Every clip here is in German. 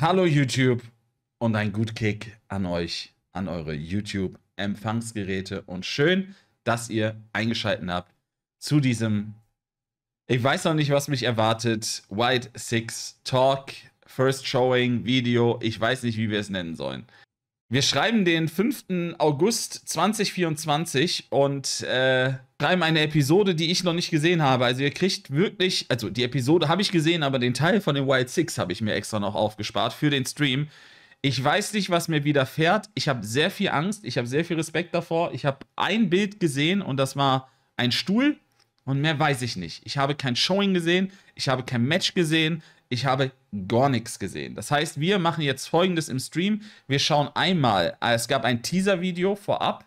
Hallo YouTube und ein gut Kick an euch, an eure YouTube-Empfangsgeräte und schön, dass ihr eingeschaltet habt zu diesem, ich weiß noch nicht, was mich erwartet, White Six Talk, First Showing, Video, ich weiß nicht, wie wir es nennen sollen. Wir schreiben den 5. August 2024 und äh, schreiben eine Episode, die ich noch nicht gesehen habe. Also ihr kriegt wirklich, also die Episode habe ich gesehen, aber den Teil von den Wild Six habe ich mir extra noch aufgespart für den Stream. Ich weiß nicht, was mir widerfährt. Ich habe sehr viel Angst, ich habe sehr viel Respekt davor. Ich habe ein Bild gesehen und das war ein Stuhl und mehr weiß ich nicht. Ich habe kein Showing gesehen, ich habe kein Match gesehen, ich habe gar nichts gesehen. Das heißt, wir machen jetzt folgendes im Stream. Wir schauen einmal, äh, es gab ein Teaser-Video vorab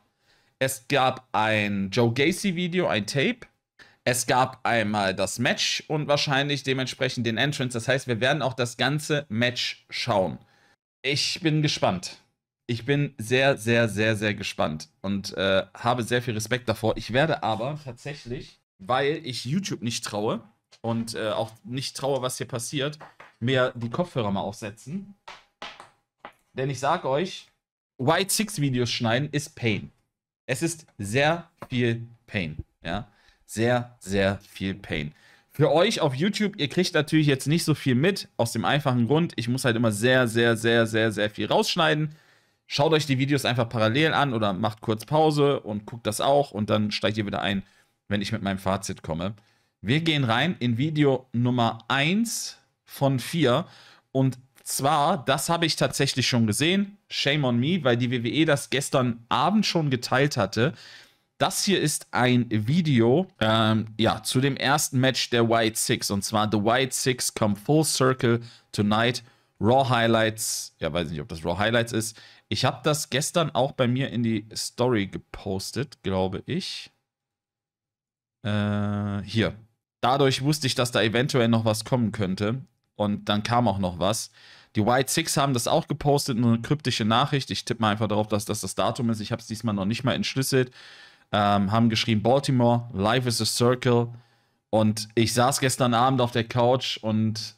es gab ein Joe Gacy-Video, ein Tape. Es gab einmal das Match und wahrscheinlich dementsprechend den Entrance. Das heißt, wir werden auch das ganze Match schauen. Ich bin gespannt. Ich bin sehr, sehr, sehr, sehr gespannt und äh, habe sehr viel Respekt davor. Ich werde aber tatsächlich, weil ich YouTube nicht traue und äh, auch nicht traue, was hier passiert, mir die Kopfhörer mal aufsetzen. Denn ich sage euch, White Six Videos schneiden ist Pain. Es ist sehr viel Pain. Ja, sehr, sehr viel Pain. Für euch auf YouTube, ihr kriegt natürlich jetzt nicht so viel mit, aus dem einfachen Grund, ich muss halt immer sehr, sehr, sehr, sehr, sehr viel rausschneiden. Schaut euch die Videos einfach parallel an oder macht kurz Pause und guckt das auch und dann steigt ihr wieder ein, wenn ich mit meinem Fazit komme. Wir gehen rein in Video Nummer 1 von 4 und zwar, das habe ich tatsächlich schon gesehen, shame on me, weil die WWE das gestern Abend schon geteilt hatte. Das hier ist ein Video ähm, ja, zu dem ersten Match der White Six. Und zwar The White Six come full circle tonight. Raw Highlights. Ja, weiß nicht, ob das Raw Highlights ist. Ich habe das gestern auch bei mir in die Story gepostet, glaube ich. Äh, hier. Dadurch wusste ich, dass da eventuell noch was kommen könnte und dann kam auch noch was. Die White Six haben das auch gepostet, eine kryptische Nachricht. Ich tippe mal einfach darauf, dass das das Datum ist. Ich habe es diesmal noch nicht mal entschlüsselt. Ähm, haben geschrieben: Baltimore, Life is a Circle. Und ich saß gestern Abend auf der Couch und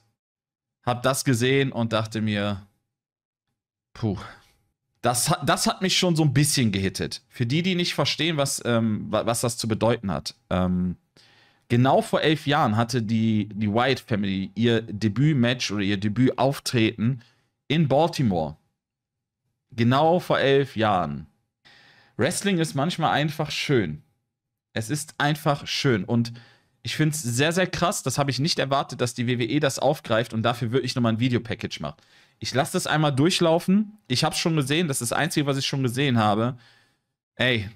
habe das gesehen und dachte mir: Puh, das, das hat mich schon so ein bisschen gehittet. Für die, die nicht verstehen, was, ähm, was das zu bedeuten hat. Ähm, Genau vor elf Jahren hatte die, die Wyatt Family ihr Debütmatch oder ihr Debütauftreten in Baltimore. Genau vor elf Jahren. Wrestling ist manchmal einfach schön. Es ist einfach schön. Und ich finde es sehr, sehr krass. Das habe ich nicht erwartet, dass die WWE das aufgreift und dafür wirklich nochmal ein Videopackage macht. Ich lasse das einmal durchlaufen. Ich habe es schon gesehen. Das ist das Einzige, was ich schon gesehen habe. Ey,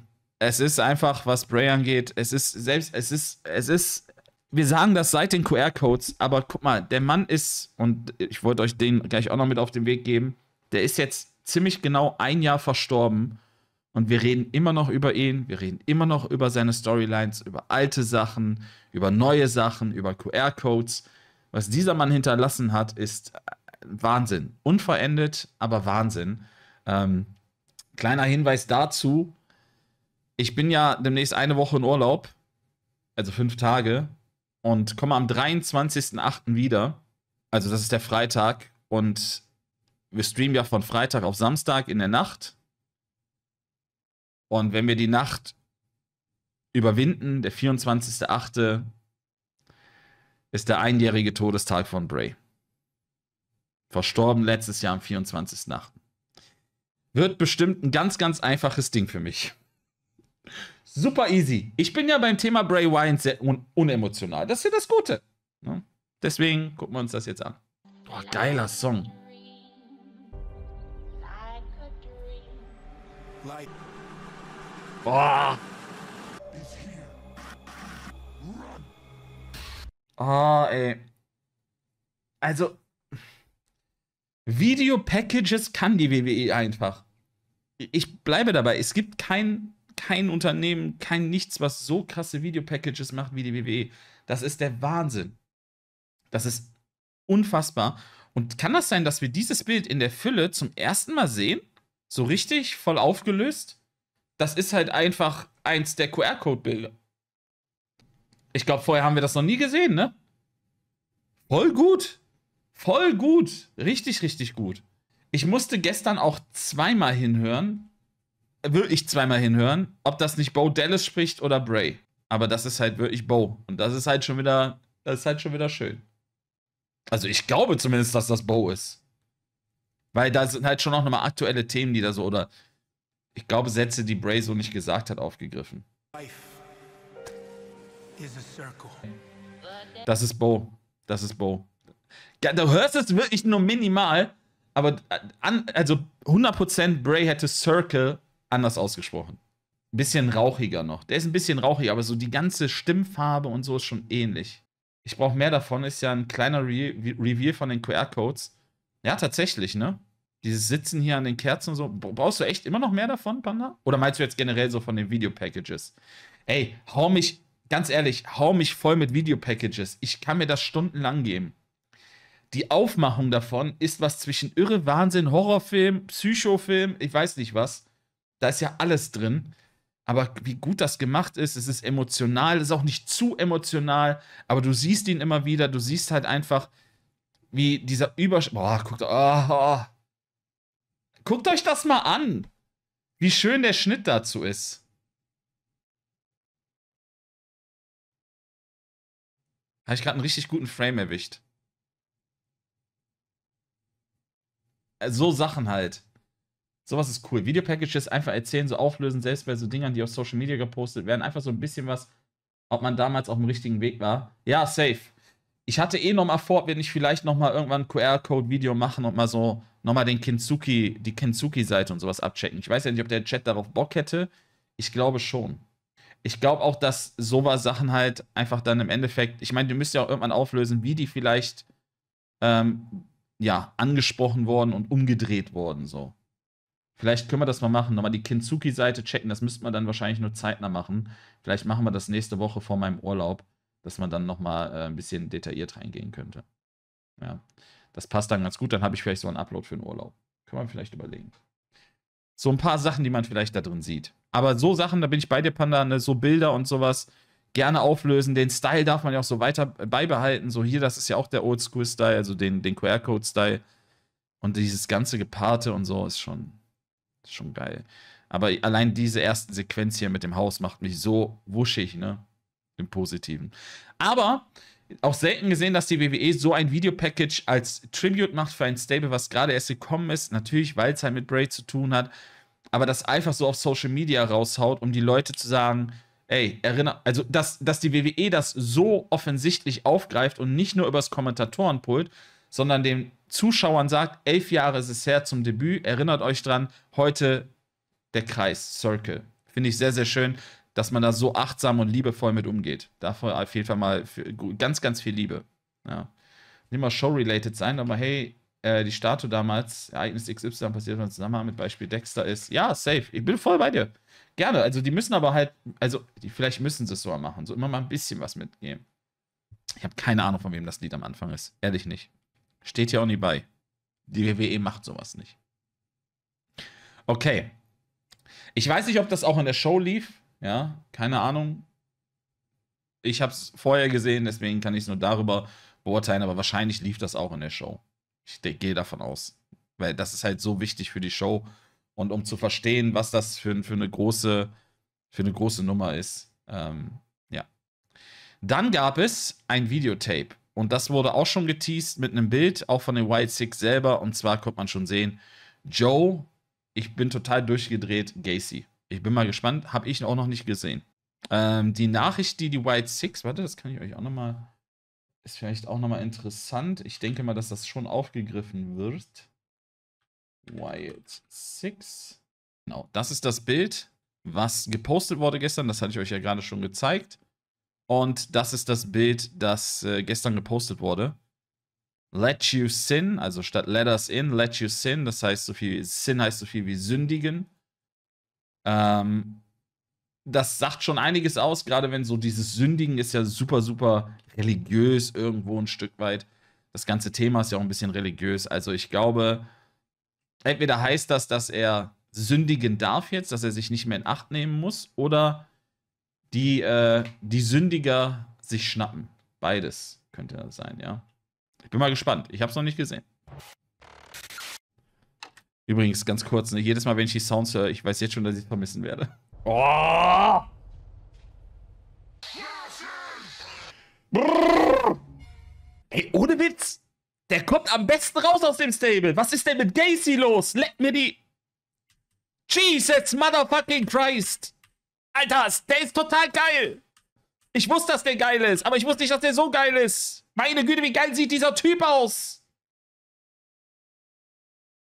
es ist einfach, was Bray angeht, es ist selbst, es ist, es ist, wir sagen das seit den QR-Codes, aber guck mal, der Mann ist, und ich wollte euch den gleich auch noch mit auf den Weg geben, der ist jetzt ziemlich genau ein Jahr verstorben und wir reden immer noch über ihn, wir reden immer noch über seine Storylines, über alte Sachen, über neue Sachen, über QR-Codes. Was dieser Mann hinterlassen hat, ist äh, Wahnsinn. Unverendet, aber Wahnsinn. Ähm, kleiner Hinweis dazu, ich bin ja demnächst eine Woche in Urlaub, also fünf Tage, und komme am 23.08. wieder. Also das ist der Freitag. Und wir streamen ja von Freitag auf Samstag in der Nacht. Und wenn wir die Nacht überwinden, der 24.08., ist der einjährige Todestag von Bray. Verstorben letztes Jahr am 24.08. Wird bestimmt ein ganz, ganz einfaches Ding für mich. Super easy. Ich bin ja beim Thema Bray Wyatt sehr un unemotional. Das ist ja das Gute. Ne? Deswegen gucken wir uns das jetzt an. Oh, geiler Song. Boah. Oh, ey. Also, Video-Packages kann die WWE einfach. Ich bleibe dabei. Es gibt kein kein Unternehmen, kein nichts, was so krasse Videopackages macht wie die WWE. Das ist der Wahnsinn. Das ist unfassbar. Und kann das sein, dass wir dieses Bild in der Fülle zum ersten Mal sehen? So richtig, voll aufgelöst? Das ist halt einfach eins der QR-Code-Bilder. Ich glaube, vorher haben wir das noch nie gesehen, ne? Voll gut. Voll gut. Richtig, richtig gut. Ich musste gestern auch zweimal hinhören, ich zweimal hinhören, ob das nicht Bo Dallas spricht oder Bray. Aber das ist halt wirklich Bo. Und das ist halt schon wieder, das ist halt schon wieder schön. Also ich glaube zumindest, dass das Bo ist. Weil da sind halt schon auch nochmal aktuelle Themen, die da so, oder ich glaube, Sätze, die Bray so nicht gesagt hat, aufgegriffen. Das ist Bo. Das ist Bo. du hörst es wirklich nur minimal, aber an, also 100% Bray hätte Circle anders ausgesprochen. bisschen rauchiger noch. Der ist ein bisschen rauchiger, aber so die ganze Stimmfarbe und so ist schon ähnlich. Ich brauche mehr davon, ist ja ein kleiner Re Reveal von den QR-Codes. Ja, tatsächlich, ne? Dieses Sitzen hier an den Kerzen und so. Brauchst du echt immer noch mehr davon, Panda? Oder meinst du jetzt generell so von den Video-Packages? Ey, hau mich, ganz ehrlich, hau mich voll mit Video-Packages. Ich kann mir das stundenlang geben. Die Aufmachung davon ist was zwischen irre Wahnsinn, Horrorfilm, Psychofilm, ich weiß nicht was. Da ist ja alles drin. Aber wie gut das gemacht ist, es ist emotional, es ist auch nicht zu emotional, aber du siehst ihn immer wieder, du siehst halt einfach, wie dieser Übersch... Boah, guckt, oh, oh. guckt euch das mal an, wie schön der Schnitt dazu ist. Habe ich gerade einen richtig guten Frame erwischt. Äh, so Sachen halt. Sowas ist cool. Videopackages einfach erzählen, so auflösen, selbst bei so Dingern, die auf Social Media gepostet werden, einfach so ein bisschen was, ob man damals auf dem richtigen Weg war. Ja, safe. Ich hatte eh nochmal vor, wenn ich vielleicht nochmal irgendwann QR-Code-Video machen und mal so nochmal den Kensuki, die kintsuki seite und sowas abchecken. Ich weiß ja nicht, ob der Chat darauf Bock hätte. Ich glaube schon. Ich glaube auch, dass sowas Sachen halt einfach dann im Endeffekt, ich meine, du müsst ja auch irgendwann auflösen, wie die vielleicht ähm, ja, angesprochen worden und umgedreht worden, so. Vielleicht können wir das mal machen. Nochmal die kintsuki seite checken. Das müsste man dann wahrscheinlich nur zeitnah machen. Vielleicht machen wir das nächste Woche vor meinem Urlaub, dass man dann nochmal äh, ein bisschen detailliert reingehen könnte. Ja, das passt dann ganz gut. Dann habe ich vielleicht so einen Upload für den Urlaub. Kann man vielleicht überlegen. So ein paar Sachen, die man vielleicht da drin sieht. Aber so Sachen, da bin ich bei dir, Panda, ne? so Bilder und sowas gerne auflösen. Den Style darf man ja auch so weiter beibehalten. So hier, das ist ja auch der Oldschool-Style, also den, den QR-Code-Style. Und dieses ganze Geparte und so ist schon, ist schon geil. Aber allein diese erste Sequenz hier mit dem Haus macht mich so wuschig, ne? Im Positiven. Aber auch selten gesehen, dass die WWE so ein Videopackage als Tribute macht für ein Stable, was gerade erst gekommen ist. Natürlich, weil es halt mit Bray zu tun hat. Aber das einfach so auf Social Media raushaut, um die Leute zu sagen, ey, erinnert, also dass, dass die WWE das so offensichtlich aufgreift und nicht nur übers Kommentatorenpult, sondern dem Zuschauern sagt, elf Jahre ist es her zum Debüt, erinnert euch dran, heute der Kreis, Circle. Finde ich sehr, sehr schön, dass man da so achtsam und liebevoll mit umgeht. Dafür auf jeden Fall mal ganz, ganz viel Liebe. Ja. Nicht mal show-related sein, aber hey, äh, die Statue damals, Ereignis XY passiert wenn man zusammen mit Beispiel Dexter ist, ja, safe, ich bin voll bei dir. Gerne, also die müssen aber halt, also die, vielleicht müssen sie es so machen, so immer mal ein bisschen was mitgeben. Ich habe keine Ahnung, von wem das Lied am Anfang ist, ehrlich nicht. Steht ja auch nie bei. Die WWE macht sowas nicht. Okay. Ich weiß nicht, ob das auch in der Show lief. Ja, keine Ahnung. Ich habe es vorher gesehen, deswegen kann ich es nur darüber beurteilen, aber wahrscheinlich lief das auch in der Show. Ich gehe davon aus. Weil das ist halt so wichtig für die Show. Und um zu verstehen, was das für, für, eine, große, für eine große Nummer ist. Ähm, ja. Dann gab es ein Videotape und das wurde auch schon geteased mit einem Bild, auch von den Wild Six selber. Und zwar konnte man schon sehen, Joe, ich bin total durchgedreht, Gacy. Ich bin mal gespannt, habe ich auch noch nicht gesehen. Ähm, die Nachricht, die die Wild Six, warte, das kann ich euch auch nochmal, ist vielleicht auch nochmal interessant. Ich denke mal, dass das schon aufgegriffen wird. Wild Six. Genau, das ist das Bild, was gepostet wurde gestern. Das hatte ich euch ja gerade schon gezeigt. Und das ist das Bild, das äh, gestern gepostet wurde. Let you sin, also statt let us in, let you sin, das heißt so viel, sin heißt so viel wie sündigen. Ähm, das sagt schon einiges aus, gerade wenn so dieses Sündigen ist ja super, super religiös irgendwo ein Stück weit. Das ganze Thema ist ja auch ein bisschen religiös. Also ich glaube, entweder heißt das, dass er sündigen darf jetzt, dass er sich nicht mehr in Acht nehmen muss, oder die, äh, die Sündiger sich schnappen. Beides könnte das sein, ja. Ich bin mal gespannt. Ich habe es noch nicht gesehen. Übrigens, ganz kurz, ne, jedes Mal, wenn ich die Sounds höre, ich weiß jetzt schon, dass ich es vermissen werde. Oh! Brrr. Ey, ohne Witz! Der kommt am besten raus aus dem Stable. Was ist denn mit Gacy los? Let mir die... Jesus motherfucking Christ! Alter, der ist total geil. Ich wusste, dass der geil ist, aber ich wusste nicht, dass der so geil ist. Meine Güte, wie geil sieht dieser Typ aus.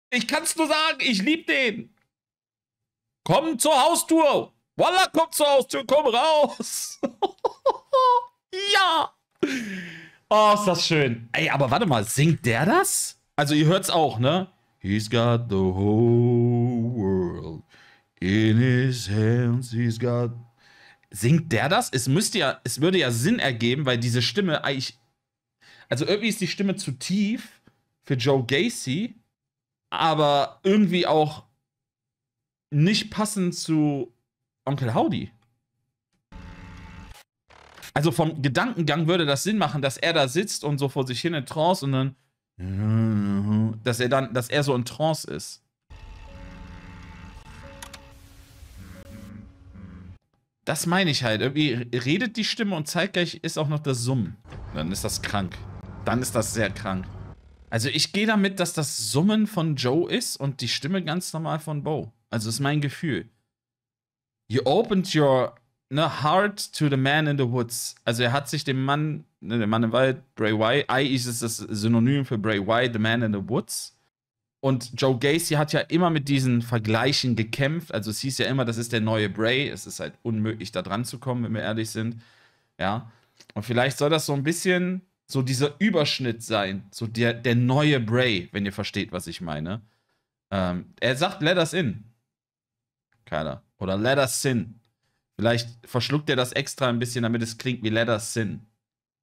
Ich kann's nur sagen, ich lieb den. Komm zur Haustür. Voila, komm zur Haustür, komm raus. ja. Oh, ist das schön. Ey, aber warte mal, singt der das? Also ihr hört's auch, ne? He's got the whole world. In his hands he's got. Singt der das? Es müsste ja, es würde ja Sinn ergeben, weil diese Stimme eigentlich. Also irgendwie ist die Stimme zu tief für Joe Gacy, aber irgendwie auch nicht passend zu Onkel Howdy. Also vom Gedankengang würde das Sinn machen, dass er da sitzt und so vor sich hin in Trance und dann. Dass er dann, dass er so in Trance ist. Das meine ich halt. Irgendwie redet die Stimme und zeitgleich ist auch noch das Summen. Dann ist das krank. Dann ist das sehr krank. Also ich gehe damit, dass das Summen von Joe ist und die Stimme ganz normal von Bo. Also ist mein Gefühl. You opened your ne, heart to the man in the woods. Also er hat sich dem Mann, ne, der Mann im Wald, Bray Wyatt, I ist das Synonym für Bray Wyatt, the man in the woods. Und Joe Gacy hat ja immer mit diesen Vergleichen gekämpft. Also es hieß ja immer, das ist der neue Bray. Es ist halt unmöglich, da dran zu kommen, wenn wir ehrlich sind. Ja. Und vielleicht soll das so ein bisschen so dieser Überschnitt sein. So der, der neue Bray, wenn ihr versteht, was ich meine. Ähm, er sagt Let us in. Keiner. Oder Let us sin. Vielleicht verschluckt er das extra ein bisschen, damit es klingt wie Let us sin.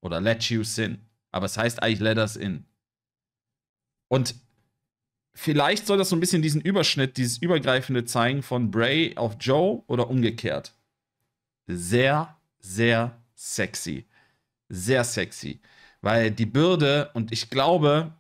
Oder Let you sin. Aber es heißt eigentlich Let us in. Und vielleicht soll das so ein bisschen diesen Überschnitt, dieses Übergreifende zeigen von Bray auf Joe oder umgekehrt. Sehr, sehr sexy. Sehr sexy. Weil die Bürde, und ich glaube,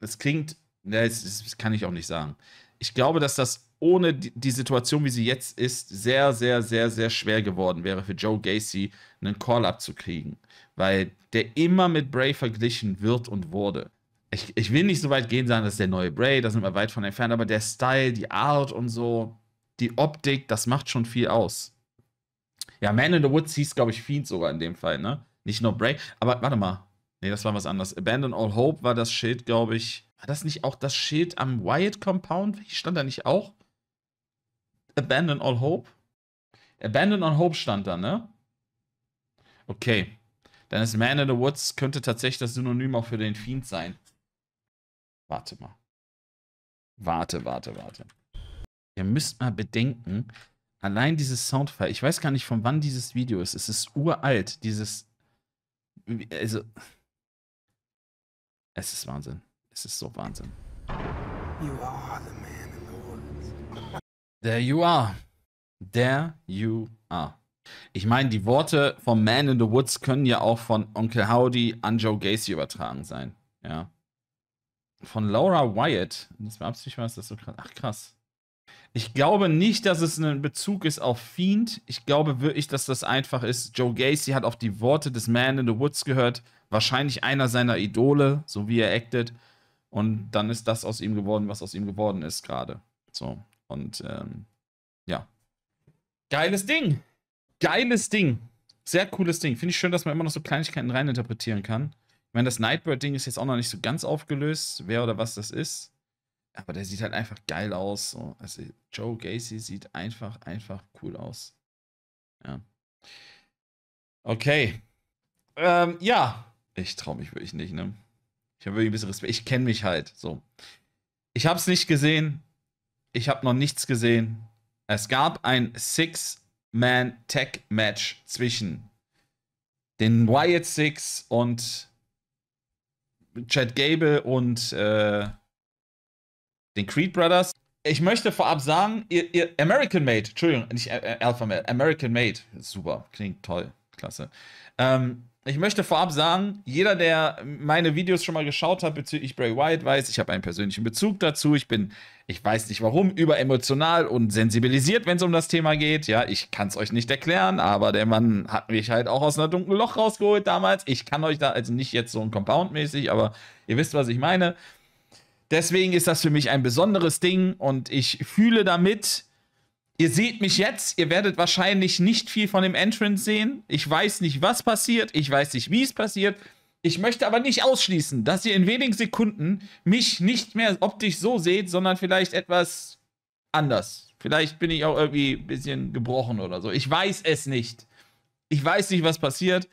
das klingt, das, kann ich auch nicht sagen. Ich glaube, dass das ohne die Situation, wie sie jetzt ist, sehr, sehr, sehr, sehr schwer geworden wäre für Joe Gacy, einen Call-up zu kriegen. Weil der immer mit Bray verglichen wird und wurde ich, ich will nicht so weit gehen, sagen, das ist der neue Bray, da sind wir weit von entfernt, aber der Style, die Art und so, die Optik, das macht schon viel aus. Ja, Man in the Woods hieß, glaube ich, Fiend sogar in dem Fall, ne? Nicht nur Bray, aber warte mal. Nee, das war was anderes. Abandon All Hope war das Schild, glaube ich. War das nicht auch das Schild am Wyatt Compound? Stand da nicht auch? Abandon All Hope? Abandon All Hope stand da, ne? Okay. Dann ist Man in the Woods, könnte tatsächlich das Synonym auch für den Fiend sein. Warte mal. Warte, warte, warte. Ihr müsst mal bedenken, allein dieses Soundfile, ich weiß gar nicht, von wann dieses Video ist. Es ist uralt, dieses. Also. Es ist Wahnsinn. Es ist so Wahnsinn. You are the man in the woods. There you are. There you are. Ich meine, die Worte vom Man in the Woods können ja auch von Onkel Howdy an Joe Gacy übertragen sein. Ja von Laura Wyatt. Das war absichtlich, was das so krass. Ach, krass. Ich glaube nicht, dass es ein Bezug ist auf Fiend. Ich glaube wirklich, dass das einfach ist. Joe Gacy hat auf die Worte des Man in the Woods gehört. Wahrscheinlich einer seiner Idole, so wie er acted. Und dann ist das aus ihm geworden, was aus ihm geworden ist gerade. So. Und ähm, ja. Geiles Ding. Geiles Ding. Sehr cooles Ding. Finde ich schön, dass man immer noch so Kleinigkeiten reininterpretieren kann. Ich meine, das Nightbird-Ding ist jetzt auch noch nicht so ganz aufgelöst, wer oder was das ist. Aber der sieht halt einfach geil aus. Also Joe Gacy sieht einfach, einfach cool aus. Ja. Okay. Ähm, ja. Ich traue mich wirklich nicht, ne? Ich habe wirklich ein bisschen Respekt. Ich kenne mich halt. So. Ich habe es nicht gesehen. Ich habe noch nichts gesehen. Es gab ein six man tech match zwischen den Wyatt Six und Chad Gable und äh, den Creed Brothers. Ich möchte vorab sagen, ihr, ihr American Made, Entschuldigung, nicht äh, Alpha Male, American Made, super, klingt toll, klasse. Ähm, ich möchte vorab sagen, jeder, der meine Videos schon mal geschaut hat bezüglich Bray Wyatt, weiß, ich habe einen persönlichen Bezug dazu. Ich bin, ich weiß nicht warum, überemotional und sensibilisiert, wenn es um das Thema geht. Ja, ich kann es euch nicht erklären, aber der Mann hat mich halt auch aus einer dunklen Loch rausgeholt damals. Ich kann euch da, also nicht jetzt so ein Compound-mäßig, aber ihr wisst, was ich meine. Deswegen ist das für mich ein besonderes Ding und ich fühle damit, Ihr seht mich jetzt, ihr werdet wahrscheinlich nicht viel von dem Entrance sehen. Ich weiß nicht, was passiert, ich weiß nicht, wie es passiert. Ich möchte aber nicht ausschließen, dass ihr in wenigen Sekunden mich nicht mehr optisch so seht, sondern vielleicht etwas anders. Vielleicht bin ich auch irgendwie ein bisschen gebrochen oder so. Ich weiß es nicht. Ich weiß nicht, was passiert.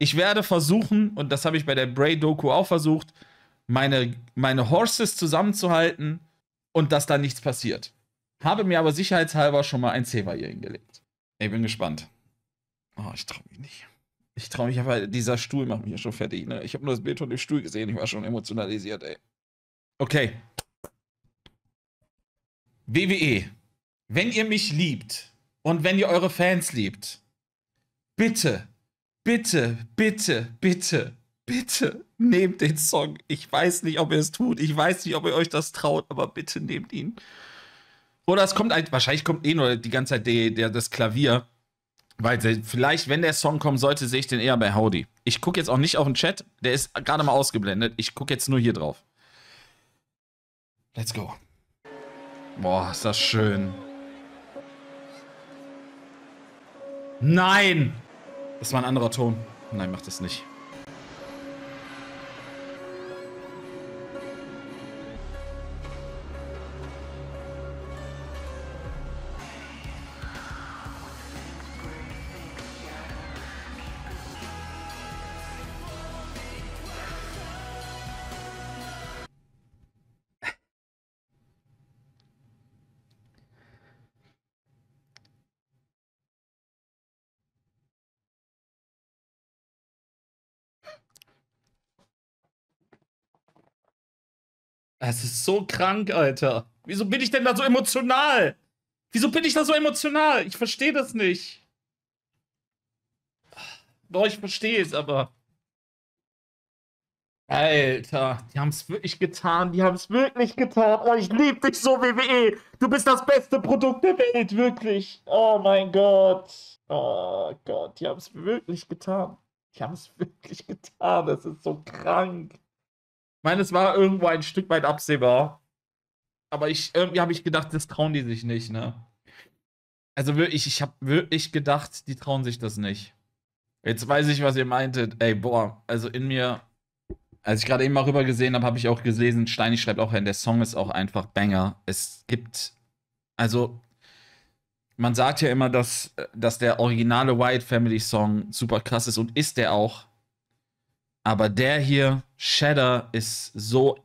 Ich werde versuchen, und das habe ich bei der Bray-Doku auch versucht, meine, meine Horses zusammenzuhalten und dass da nichts passiert. Habe mir aber sicherheitshalber schon mal ein Zebra hier hingelegt. Ich bin gespannt. Oh, ich traue mich nicht. Ich traue mich aber, dieser Stuhl macht mich ja schon fertig. Ne? Ich habe nur das Bild von dem Stuhl gesehen, ich war schon emotionalisiert, ey. Okay. WWE, wenn ihr mich liebt und wenn ihr eure Fans liebt, bitte, bitte, bitte, bitte, bitte nehmt den Song. Ich weiß nicht, ob ihr es tut. Ich weiß nicht, ob ihr euch das traut, aber bitte nehmt ihn. Oder es kommt halt, wahrscheinlich kommt eh nur die ganze Zeit die, die, das Klavier. Weil vielleicht, wenn der Song kommen sollte, sehe ich den eher bei Howdy. Ich gucke jetzt auch nicht auf den Chat. Der ist gerade mal ausgeblendet. Ich gucke jetzt nur hier drauf. Let's go. Boah, ist das schön. Nein! Das war ein anderer Ton. Nein, mach das nicht. Es ist so krank, Alter. Wieso bin ich denn da so emotional? Wieso bin ich da so emotional? Ich verstehe das nicht. Doch, ich verstehe es, aber. Alter, die haben es wirklich getan. Die haben es wirklich getan. Oh, ich liebe dich so, WWE. Du bist das beste Produkt der Welt, wirklich. Oh mein Gott. Oh Gott, die haben es wirklich getan. Die haben es wirklich getan. Es ist so krank. Ich meine, es war irgendwo ein Stück weit absehbar. Aber ich, irgendwie habe ich gedacht, das trauen die sich nicht, ne? Also wirklich, ich habe wirklich gedacht, die trauen sich das nicht. Jetzt weiß ich, was ihr meintet. Ey, boah, also in mir, als ich gerade eben mal rüber gesehen habe, habe ich auch gelesen, Steini schreibt auch hin, der Song ist auch einfach Banger. Es gibt, also, man sagt ja immer, dass, dass der originale White Family Song super krass ist und ist der auch. Aber der hier, Shatter, ist so.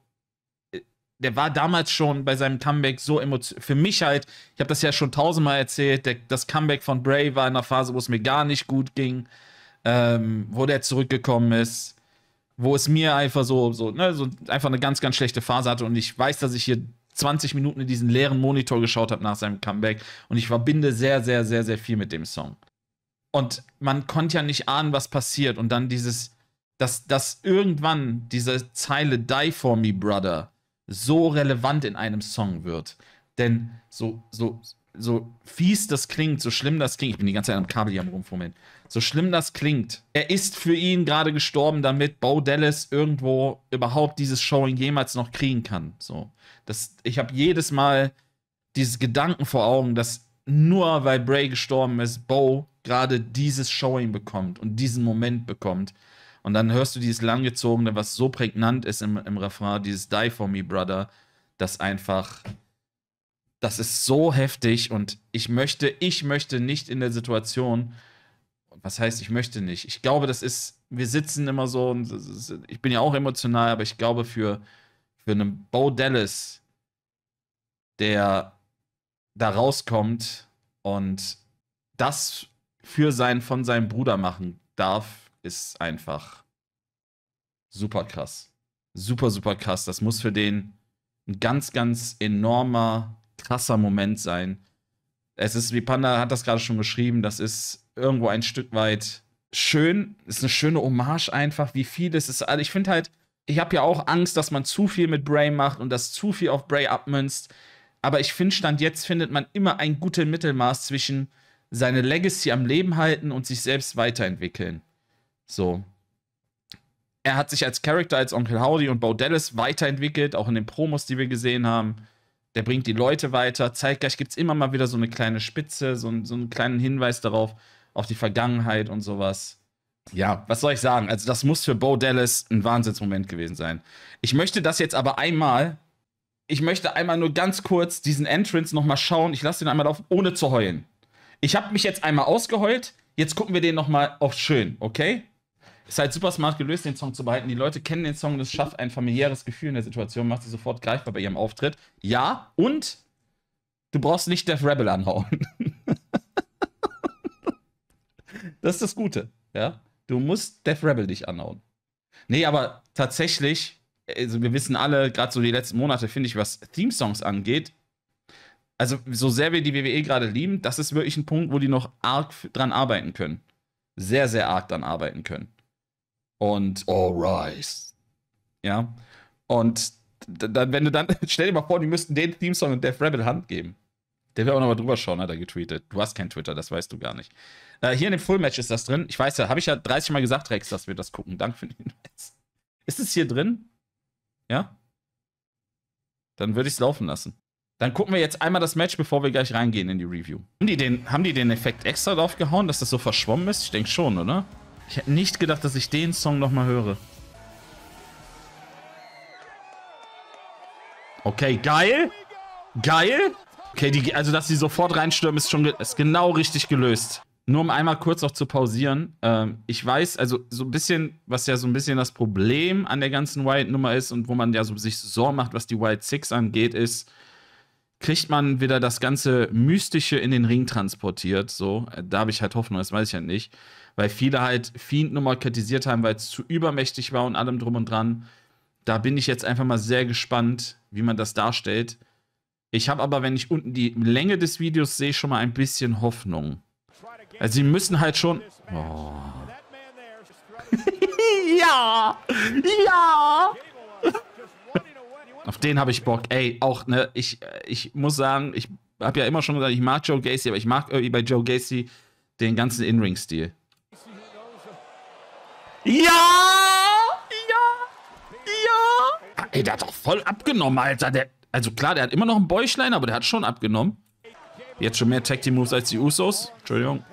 Äh, der war damals schon bei seinem Comeback so emotional. Für mich halt, ich habe das ja schon tausendmal erzählt, der, das Comeback von Bray war in einer Phase, wo es mir gar nicht gut ging, ähm, wo der zurückgekommen ist, wo es mir einfach so, so, ne, so einfach eine ganz, ganz schlechte Phase hatte. Und ich weiß, dass ich hier 20 Minuten in diesen leeren Monitor geschaut habe nach seinem Comeback. Und ich verbinde sehr, sehr, sehr, sehr viel mit dem Song. Und man konnte ja nicht ahnen, was passiert. Und dann dieses dass, dass irgendwann diese Zeile Die For Me Brother so relevant in einem Song wird. Denn so, so, so fies das klingt, so schlimm das klingt, ich bin die ganze Zeit am Kabel hier am rumfummeln, so schlimm das klingt, er ist für ihn gerade gestorben, damit Bo Dallas irgendwo überhaupt dieses Showing jemals noch kriegen kann. So, das, ich habe jedes Mal dieses Gedanken vor Augen, dass nur weil Bray gestorben ist, Bo gerade dieses Showing bekommt und diesen Moment bekommt. Und dann hörst du dieses langgezogene, was so prägnant ist im, im Refrain, dieses Die for Me, Brother, das einfach, das ist so heftig und ich möchte, ich möchte nicht in der Situation, was heißt, ich möchte nicht. Ich glaube, das ist, wir sitzen immer so und ich bin ja auch emotional, aber ich glaube, für, für einen Bo Dallas, der da rauskommt und das für sein, von seinem Bruder machen darf, ist einfach super krass. Super, super krass. Das muss für den ein ganz, ganz enormer, krasser Moment sein. Es ist, wie Panda hat das gerade schon geschrieben, das ist irgendwo ein Stück weit schön. Ist eine schöne Hommage einfach, wie viel es ist. Also ich finde halt, ich habe ja auch Angst, dass man zu viel mit Bray macht und dass zu viel auf Bray abmünzt. Aber ich finde, Stand jetzt findet man immer ein gutes Mittelmaß zwischen seine Legacy am Leben halten und sich selbst weiterentwickeln. So. Er hat sich als Charakter, als Onkel Howdy und Bo Dallas weiterentwickelt, auch in den Promos, die wir gesehen haben. Der bringt die Leute weiter. Zeitgleich gibt es immer mal wieder so eine kleine Spitze, so, so einen kleinen Hinweis darauf, auf die Vergangenheit und sowas. Ja, was soll ich sagen? Also, das muss für Bo Dallas ein Wahnsinnsmoment gewesen sein. Ich möchte das jetzt aber einmal, ich möchte einmal nur ganz kurz diesen Entrance nochmal schauen. Ich lasse den einmal auf, ohne zu heulen. Ich habe mich jetzt einmal ausgeheult. Jetzt gucken wir den nochmal auf oh, schön, okay? Ist halt super smart gelöst, den Song zu behalten. Die Leute kennen den Song, das schafft ein familiäres Gefühl in der Situation, macht sie sofort greifbar bei ihrem Auftritt. Ja, und du brauchst nicht Death Rebel anhauen. das ist das Gute, ja. Du musst Death Rebel nicht anhauen. Nee, aber tatsächlich, also wir wissen alle, gerade so die letzten Monate, finde ich, was Theme-Songs angeht, also so sehr wir die WWE gerade lieben, das ist wirklich ein Punkt, wo die noch arg dran arbeiten können. Sehr, sehr arg dran arbeiten können und All Rise. Ja. Und dann, wenn du dann, stell dir mal vor, die müssten den Theme-Song und Death Rebel Hand geben. Der will auch nochmal drüber schauen, hat ne, er getweetet. Du hast kein Twitter, das weißt du gar nicht. Äh, hier in dem Full-Match ist das drin. Ich weiß ja, habe ich ja 30 Mal gesagt, Rex, dass wir das gucken. Danke für den Hinweis. Ist es hier drin? Ja? Dann würde ich es laufen lassen. Dann gucken wir jetzt einmal das Match, bevor wir gleich reingehen in die Review. Haben die den, haben die den Effekt extra draufgehauen, dass das so verschwommen ist? Ich denke schon, oder? Ich hätte nicht gedacht, dass ich den Song nochmal höre. Okay, geil. Geil. Okay, die, also dass sie sofort reinstürmen, ist schon ist genau richtig gelöst. Nur um einmal kurz auch zu pausieren. Ähm, ich weiß, also so ein bisschen, was ja so ein bisschen das Problem an der ganzen Wild-Nummer ist und wo man ja so sich Sorgen macht, was die Wild Six angeht, ist, kriegt man wieder das ganze Mystische in den Ring transportiert. So, äh, da habe ich halt Hoffnung, das weiß ich halt nicht weil viele halt Fiend nochmal kritisiert haben, weil es zu übermächtig war und allem drum und dran. Da bin ich jetzt einfach mal sehr gespannt, wie man das darstellt. Ich habe aber, wenn ich unten die Länge des Videos sehe, schon mal ein bisschen Hoffnung. Also sie müssen halt schon... Oh. ja! Ja! Auf den habe ich Bock. Ey, auch, ne, ich, ich muss sagen, ich habe ja immer schon gesagt, ich mag Joe Gacy, aber ich mag irgendwie bei Joe Gacy den ganzen In-Ring-Stil. Ja! Ja! Ja! Ey, der hat doch voll abgenommen, Alter. Der, also klar, der hat immer noch ein Bäuchlein, aber der hat schon abgenommen. Jetzt schon mehr Tag Team Moves als die Usos. Entschuldigung.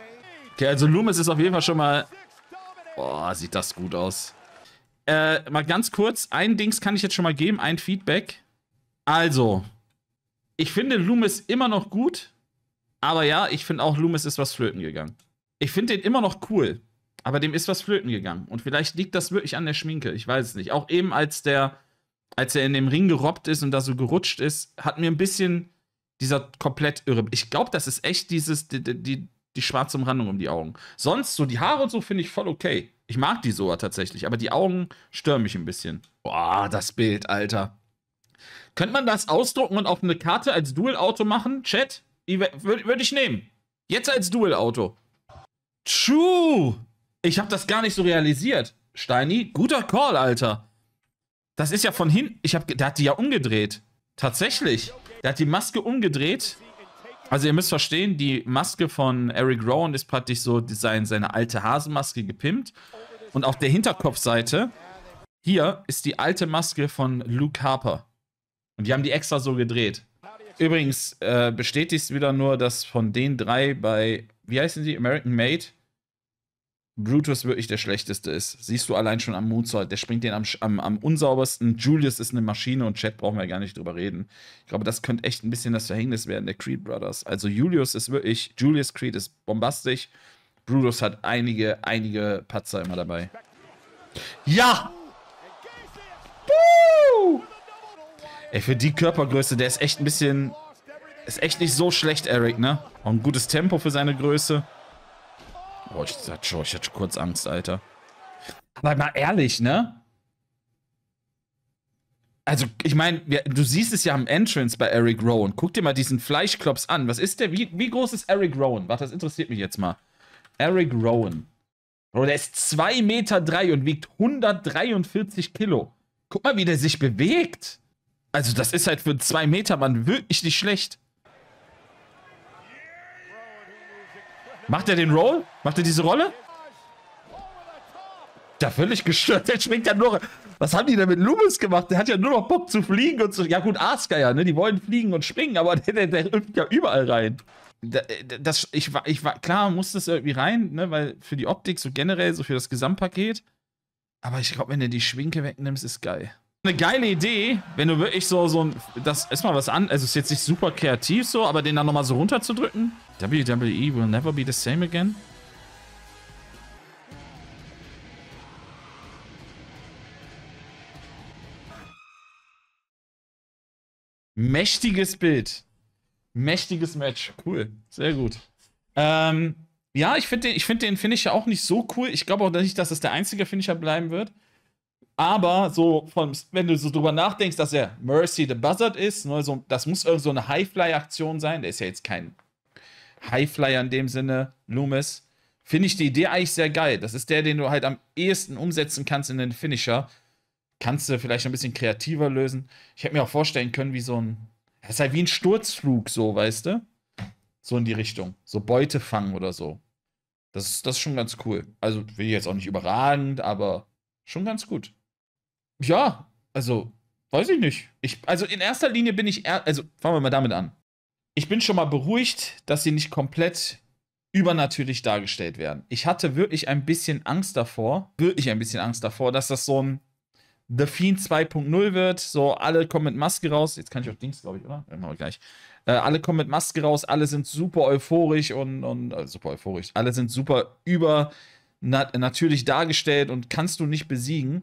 Okay, also Loomis ist auf jeden Fall schon mal... Boah, sieht das gut aus. Äh, mal ganz kurz, ein Dings kann ich jetzt schon mal geben, ein Feedback. Also, ich finde Loomis immer noch gut, aber ja, ich finde auch Loomis ist was flöten gegangen. Ich finde den immer noch cool. Aber dem ist was flöten gegangen. Und vielleicht liegt das wirklich an der Schminke. Ich weiß es nicht. Auch eben als der, als er in dem Ring gerobbt ist und da so gerutscht ist, hat mir ein bisschen dieser komplett irre. Ich glaube, das ist echt dieses, die, die, die schwarze Umrandung um die Augen. Sonst, so die Haare und so finde ich voll okay. Ich mag die so tatsächlich, aber die Augen stören mich ein bisschen. Boah, das Bild, Alter. Könnte man das ausdrucken und auf eine Karte als Dual-Auto machen? Chat? Würde würd ich nehmen. Jetzt als Dual-Auto. True! Ich habe das gar nicht so realisiert. Steini, guter Call, Alter. Das ist ja von hinten. Ich hab, der hat die ja umgedreht. Tatsächlich. Der hat die Maske umgedreht. Also ihr müsst verstehen, die Maske von Eric Rowan ist praktisch so sein, seine alte Hasenmaske gepimpt. Und auf der Hinterkopfseite, hier, ist die alte Maske von Luke Harper. Und die haben die extra so gedreht. Übrigens äh, bestätigt wieder nur, dass von den drei bei, wie heißen sie, American Made, Brutus wirklich der Schlechteste ist. Siehst du allein schon am Moonsault. Der springt den am, am, am unsaubersten. Julius ist eine Maschine und Chat brauchen wir gar nicht drüber reden. Ich glaube, das könnte echt ein bisschen das Verhängnis werden der Creed Brothers. Also Julius ist wirklich, Julius Creed ist bombastisch. Brutus hat einige, einige Patzer immer dabei. Ja! Buh! Ey, für die Körpergröße, der ist echt ein bisschen, ist echt nicht so schlecht, Eric, ne? Auch ein gutes Tempo für seine Größe. Boah, ich, hatte schon, ich hatte schon kurz Angst, Alter. Aber mal ehrlich, ne? Also, ich meine, du siehst es ja am Entrance bei Eric Rowan. Guck dir mal diesen Fleischklops an. Was ist der? Wie, wie groß ist Eric Rowan? Warte, das interessiert mich jetzt mal. Eric Rowan. Bro, der ist 2,3 Meter drei und wiegt 143 Kilo. Guck mal, wie der sich bewegt. Also, das ist halt für 2 Meter Mann wirklich nicht schlecht. Macht er den Roll? Macht er diese Rolle? Da völlig gestört. Der schwingt ja nur. Was haben die denn mit Loomis gemacht? Der hat ja nur noch Bock zu fliegen und so. Ja, gut, Asker ja, ne? Die wollen fliegen und springen, aber der, der, der hüpft ja überall rein. Äh, das, ich war, ich war, klar, muss das irgendwie rein, ne? Weil für die Optik, so generell, so für das Gesamtpaket. Aber ich glaube, wenn du die Schwinke wegnimmst, ist geil eine geile Idee, wenn du wirklich so, so ein, das ist mal was an, also ist jetzt nicht super kreativ so, aber den dann nochmal so runterzudrücken. WWE will never be the same again. Mächtiges Bild. Mächtiges Match. Cool. Sehr gut. Ähm, ja, ich finde den, find den Finisher auch nicht so cool. Ich glaube auch nicht, dass es das der einzige Finisher bleiben wird. Aber so von, wenn du so drüber nachdenkst, dass er Mercy the Buzzard ist, ne, so, das muss irgend so eine Highfly-Aktion sein. Der ist ja jetzt kein Highflyer in dem Sinne, Loomis. Finde ich die Idee eigentlich sehr geil. Das ist der, den du halt am ehesten umsetzen kannst in den Finisher. Kannst du vielleicht ein bisschen kreativer lösen. Ich hätte mir auch vorstellen können, wie so ein. Das ist halt wie ein Sturzflug, so, weißt du? So in die Richtung. So Beute fangen oder so. Das, das ist schon ganz cool. Also, will ich jetzt auch nicht überragend, aber schon ganz gut ja, also, weiß ich nicht. Ich, also in erster Linie bin ich, er, also fangen wir mal damit an. Ich bin schon mal beruhigt, dass sie nicht komplett übernatürlich dargestellt werden. Ich hatte wirklich ein bisschen Angst davor, wirklich ein bisschen Angst davor, dass das so ein The Fiend 2.0 wird, so alle kommen mit Maske raus. Jetzt kann ich auch Dings, glaube ich, oder? Ja, mach ich gleich. Äh, alle kommen mit Maske raus, alle sind super euphorisch und, und äh, super euphorisch, alle sind super übernatürlich dargestellt und kannst du nicht besiegen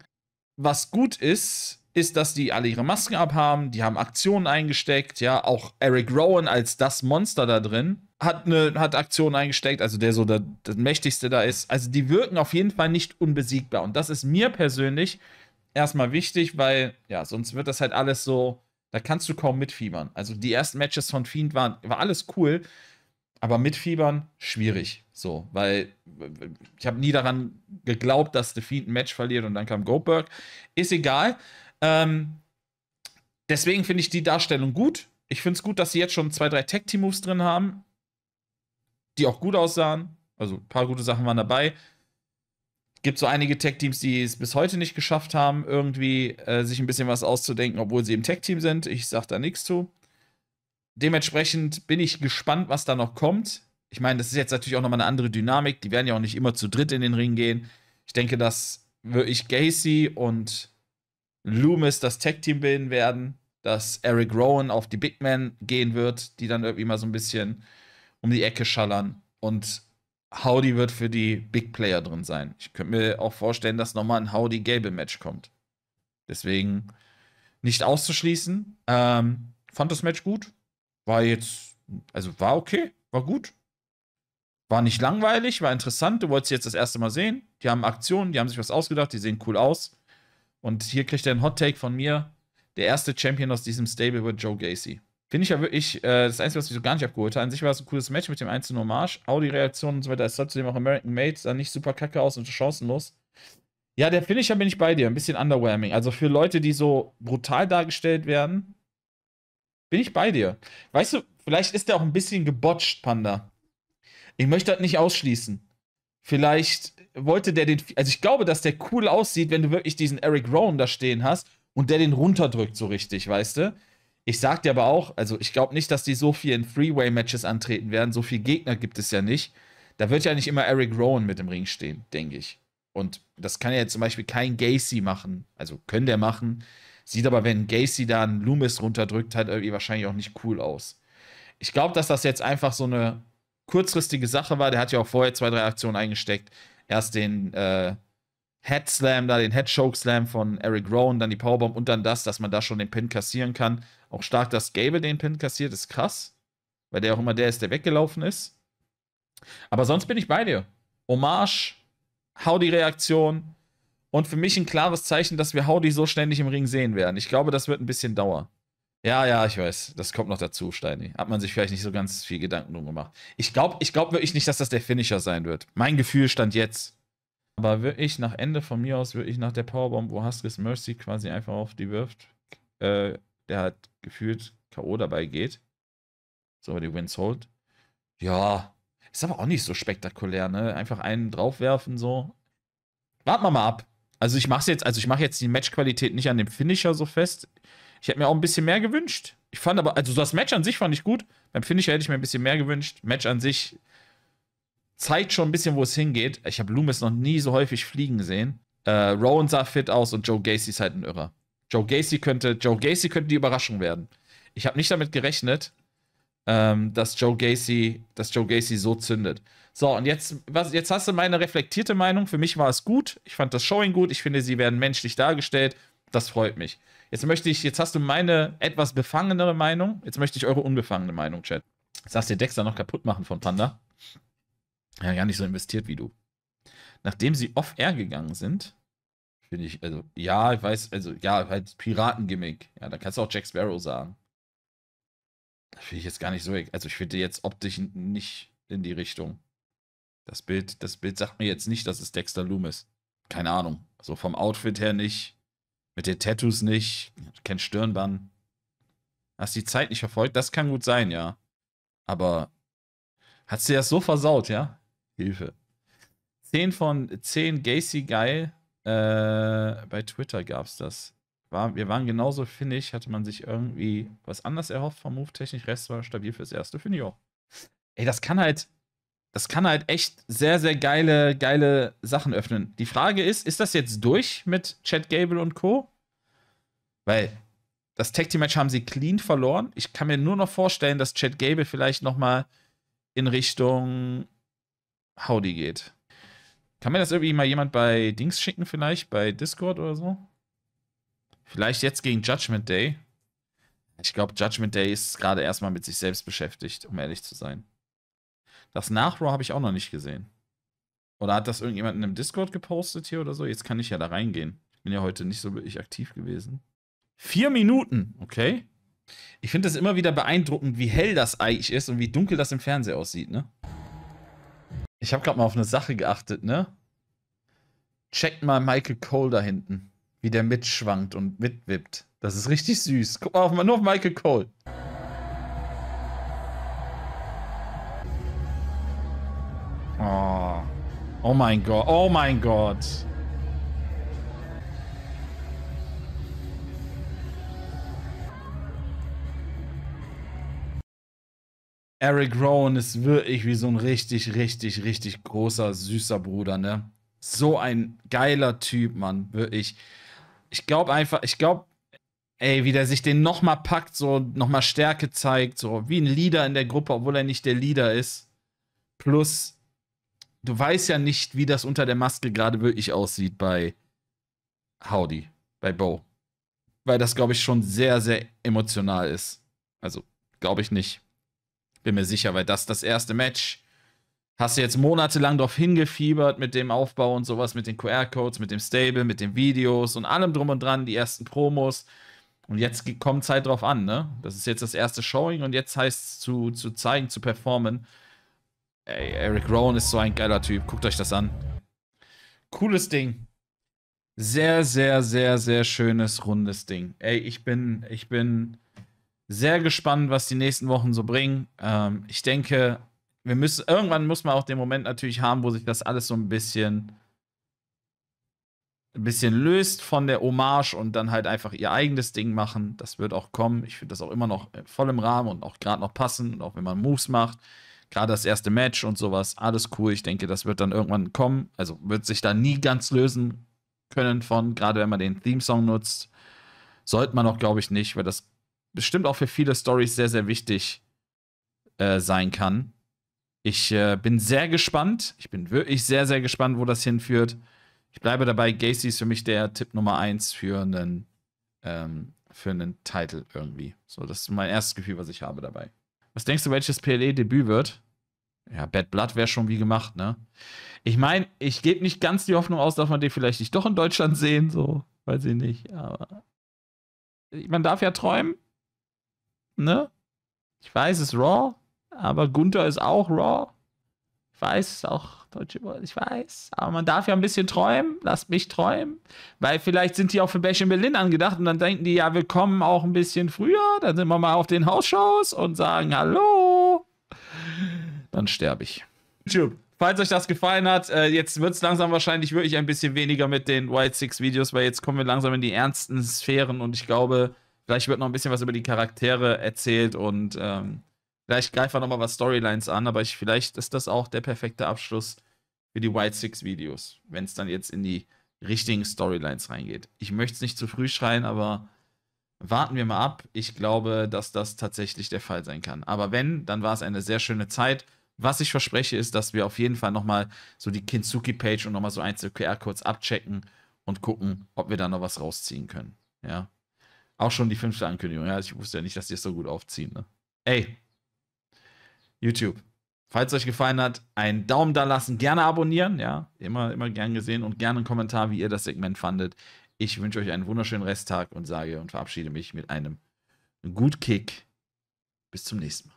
was gut ist, ist, dass die alle ihre Masken abhaben, die haben Aktionen eingesteckt, ja, auch Eric Rowan als das Monster da drin hat eine hat Aktionen eingesteckt, also der so der, der mächtigste da ist. Also die wirken auf jeden Fall nicht unbesiegbar und das ist mir persönlich erstmal wichtig, weil ja, sonst wird das halt alles so, da kannst du kaum mitfiebern. Also die ersten Matches von Fiend waren war alles cool, aber mit Fiebern schwierig. So, weil ich habe nie daran geglaubt, dass The Fiend ein Match verliert und dann kam Goldberg. Ist egal. Ähm, deswegen finde ich die Darstellung gut. Ich finde es gut, dass sie jetzt schon zwei, drei tech team moves drin haben, die auch gut aussahen. Also ein paar gute Sachen waren dabei. Gibt so einige tech teams die es bis heute nicht geschafft haben, irgendwie äh, sich ein bisschen was auszudenken, obwohl sie im tech team sind. Ich sage da nichts zu dementsprechend bin ich gespannt, was da noch kommt. Ich meine, das ist jetzt natürlich auch nochmal eine andere Dynamik. Die werden ja auch nicht immer zu dritt in den Ring gehen. Ich denke, dass wirklich Gacy und Loomis das Tag-Team bilden werden, dass Eric Rowan auf die Big Man gehen wird, die dann irgendwie mal so ein bisschen um die Ecke schallern. Und Howdy wird für die Big Player drin sein. Ich könnte mir auch vorstellen, dass nochmal ein Howdy-Gable-Match kommt. Deswegen nicht auszuschließen. Ähm, fand das Match gut war jetzt, also war okay, war gut. War nicht langweilig, war interessant. Du wolltest sie jetzt das erste Mal sehen. Die haben Aktionen, die haben sich was ausgedacht, die sehen cool aus. Und hier kriegt er einen Hot Take von mir. Der erste Champion aus diesem Stable wird Joe Gacy. Finde ich ja wirklich äh, das Einzige, was ich so gar nicht abgeholt habe. An sich war es ein cooles Match mit dem einzelnen Hommage. Audi-Reaktion und so weiter. Es sah zudem auch American Made sah nicht super kacke aus und chancenlos. Ja, der Finisher bin ich bei dir. Ein bisschen underwhelming. Also für Leute, die so brutal dargestellt werden, bin ich bei dir. Weißt du, vielleicht ist der auch ein bisschen gebotcht, Panda. Ich möchte das nicht ausschließen. Vielleicht wollte der den. Also ich glaube, dass der cool aussieht, wenn du wirklich diesen Eric Rowan da stehen hast und der den runterdrückt, so richtig, weißt du? Ich sag dir aber auch, also ich glaube nicht, dass die so viel in Freeway-Matches antreten werden. So viel Gegner gibt es ja nicht. Da wird ja nicht immer Eric Rowan mit im Ring stehen, denke ich. Und das kann ja jetzt zum Beispiel kein Gacy machen. Also können der machen. Sieht aber, wenn Gacy da einen Loomis runterdrückt, halt irgendwie wahrscheinlich auch nicht cool aus. Ich glaube, dass das jetzt einfach so eine kurzfristige Sache war. Der hat ja auch vorher zwei, drei Aktionen eingesteckt. Erst den äh, Head Slam, da den Head Choke Slam von Eric Rowan, dann die Powerbomb und dann das, dass man da schon den Pin kassieren kann. Auch stark, dass Gable den Pin kassiert, ist krass. Weil der auch immer der ist, der weggelaufen ist. Aber sonst bin ich bei dir. Hommage, hau die reaktion und für mich ein klares Zeichen, dass wir Howdy so schnell nicht im Ring sehen werden. Ich glaube, das wird ein bisschen dauern. Ja, ja, ich weiß. Das kommt noch dazu, Steini. Hat man sich vielleicht nicht so ganz viel Gedanken drum gemacht. Ich glaube ich glaub wirklich nicht, dass das der Finisher sein wird. Mein Gefühl stand jetzt. Aber wirklich nach Ende von mir aus, wirklich nach der Powerbomb, wo Huskis Mercy quasi einfach auf die wirft, äh, der hat gefühlt K.O. dabei geht. So, die Wins holt. Ja, ist aber auch nicht so spektakulär, ne? Einfach einen draufwerfen, so. Warten wir mal ab. Also ich mache jetzt, also ich mache jetzt die Matchqualität nicht an dem Finisher so fest. Ich hätte mir auch ein bisschen mehr gewünscht. Ich fand aber, also das Match an sich fand ich gut. Beim Finisher hätte ich mir ein bisschen mehr gewünscht. Match an sich zeigt schon ein bisschen, wo es hingeht. Ich habe Loomis noch nie so häufig fliegen sehen. Äh, Rowan sah fit aus und Joe Gacy ist halt ein Irrer. Joe Gacy könnte, Joe Gacy könnte die Überraschung werden. Ich habe nicht damit gerechnet, ähm, dass Joe Gacy, dass Joe Gacy so zündet. So, und jetzt, was, jetzt hast du meine reflektierte Meinung. Für mich war es gut. Ich fand das Showing gut. Ich finde, sie werden menschlich dargestellt. Das freut mich. Jetzt möchte ich, jetzt hast du meine etwas befangenere Meinung. Jetzt möchte ich eure unbefangene Meinung, Chat. Sagst du Dexter noch kaputt machen von Panda. Ja, gar nicht so investiert wie du. Nachdem sie off-air gegangen sind, finde ich, also, ja, ich weiß, also, ja, halt Piratengimmick. Ja, da kannst du auch Jack Sparrow sagen. Finde ich jetzt gar nicht so. Also ich finde jetzt optisch nicht in die Richtung. Das Bild, das Bild sagt mir jetzt nicht, dass es Dexter Loomis. Keine Ahnung. So also vom Outfit her nicht. Mit den Tattoos nicht. Kein Stirnband. Hast die Zeit nicht verfolgt? Das kann gut sein, ja. Aber hat sie das so versaut, ja? Hilfe. 10 von 10 Gacy geil. Äh, bei Twitter gab's das. War, wir waren genauso finish, hatte man sich irgendwie was anders erhofft vom Move technisch. Rest war stabil fürs erste, finde ich auch. Ey, das kann halt, das kann halt echt sehr, sehr geile, geile Sachen öffnen. Die Frage ist, ist das jetzt durch mit Chad Gable und Co? Weil das Tag Team Match haben sie clean verloren. Ich kann mir nur noch vorstellen, dass Chad Gable vielleicht nochmal in Richtung Howdy geht. Kann mir das irgendwie mal jemand bei Dings schicken vielleicht bei Discord oder so? Vielleicht jetzt gegen Judgment Day. Ich glaube, Judgment Day ist gerade erstmal mit sich selbst beschäftigt, um ehrlich zu sein. Das nach habe ich auch noch nicht gesehen. Oder hat das irgendjemand in einem Discord gepostet hier oder so? Jetzt kann ich ja da reingehen. Ich bin ja heute nicht so wirklich aktiv gewesen. Vier Minuten, okay. Ich finde das immer wieder beeindruckend, wie hell das eigentlich ist und wie dunkel das im Fernseher aussieht, ne? Ich habe gerade mal auf eine Sache geachtet, ne? Checkt mal Michael Cole da hinten wie der mitschwankt und mitwippt. Das ist richtig süß. Guck mal auf, nur auf Michael Cole. Oh. oh mein Gott, oh mein Gott. Eric Rowan ist wirklich wie so ein richtig, richtig, richtig großer, süßer Bruder, ne? So ein geiler Typ, Mann, wirklich ich glaube einfach, ich glaube, ey, wie der sich den nochmal packt, so nochmal Stärke zeigt, so wie ein Leader in der Gruppe, obwohl er nicht der Leader ist. Plus, du weißt ja nicht, wie das unter der Maske gerade wirklich aussieht bei Howdy, bei Bo. Weil das, glaube ich, schon sehr, sehr emotional ist. Also, glaube ich nicht. Bin mir sicher, weil das das erste Match Hast du jetzt monatelang darauf hingefiebert mit dem Aufbau und sowas, mit den QR-Codes, mit dem Stable, mit den Videos und allem drum und dran, die ersten Promos. Und jetzt kommt Zeit halt drauf an, ne? Das ist jetzt das erste Showing und jetzt heißt es zu, zu zeigen, zu performen. Ey, Eric Rowan ist so ein geiler Typ. Guckt euch das an. Cooles Ding. Sehr, sehr, sehr, sehr schönes, rundes Ding. Ey, ich bin, ich bin sehr gespannt, was die nächsten Wochen so bringen. Ähm, ich denke, wir müssen, irgendwann muss man auch den Moment natürlich haben, wo sich das alles so ein bisschen, ein bisschen löst von der Hommage und dann halt einfach ihr eigenes Ding machen. Das wird auch kommen. Ich finde das auch immer noch äh, voll im Rahmen und auch gerade noch passend, und auch wenn man Moves macht. Gerade das erste Match und sowas, alles cool. Ich denke, das wird dann irgendwann kommen. Also wird sich da nie ganz lösen können von, gerade wenn man den Theme-Song nutzt. Sollte man auch, glaube ich, nicht, weil das bestimmt auch für viele Stories sehr, sehr wichtig äh, sein kann. Ich äh, bin sehr gespannt. Ich bin wirklich sehr, sehr gespannt, wo das hinführt. Ich bleibe dabei, Gacy ist für mich der Tipp Nummer 1 für einen, ähm, für einen Titel irgendwie. So, das ist mein erstes Gefühl, was ich habe dabei. Was denkst du, welches PLE-Debüt wird? Ja, Bad Blood wäre schon wie gemacht, ne? Ich meine, ich gebe nicht ganz die Hoffnung aus, dass man den vielleicht nicht doch in Deutschland sehen, so, weiß ich nicht, aber man darf ja träumen, ne? Ich weiß, es ist Raw, aber Gunther ist auch Raw. Ich weiß, ist auch deutsche Wort, ich weiß. Aber man darf ja ein bisschen träumen. Lasst mich träumen. Weil vielleicht sind die auch für Bash in Berlin angedacht und dann denken die, ja, wir kommen auch ein bisschen früher. Dann sind wir mal auf den Hausshows und sagen Hallo. Dann sterbe ich. YouTube. Falls euch das gefallen hat, äh, jetzt wird es langsam wahrscheinlich wirklich ein bisschen weniger mit den White Six Videos, weil jetzt kommen wir langsam in die ernsten Sphären und ich glaube, vielleicht wird noch ein bisschen was über die Charaktere erzählt und ähm, Vielleicht greifen wir nochmal was Storylines an, aber ich, vielleicht ist das auch der perfekte Abschluss für die White Six Videos, wenn es dann jetzt in die richtigen Storylines reingeht. Ich möchte es nicht zu früh schreien, aber warten wir mal ab. Ich glaube, dass das tatsächlich der Fall sein kann. Aber wenn, dann war es eine sehr schöne Zeit. Was ich verspreche, ist, dass wir auf jeden Fall nochmal so die kintsuki page und nochmal so einzelne QR-Codes abchecken und gucken, ob wir da noch was rausziehen können. Ja. Auch schon die fünfte Ankündigung. Ja, ich wusste ja nicht, dass die es so gut aufziehen. Ne? Ey, YouTube. Falls euch gefallen hat, einen Daumen da lassen, gerne abonnieren, ja, immer, immer gern gesehen und gerne einen Kommentar, wie ihr das Segment fandet. Ich wünsche euch einen wunderschönen Resttag und sage und verabschiede mich mit einem Gut Kick. Bis zum nächsten Mal.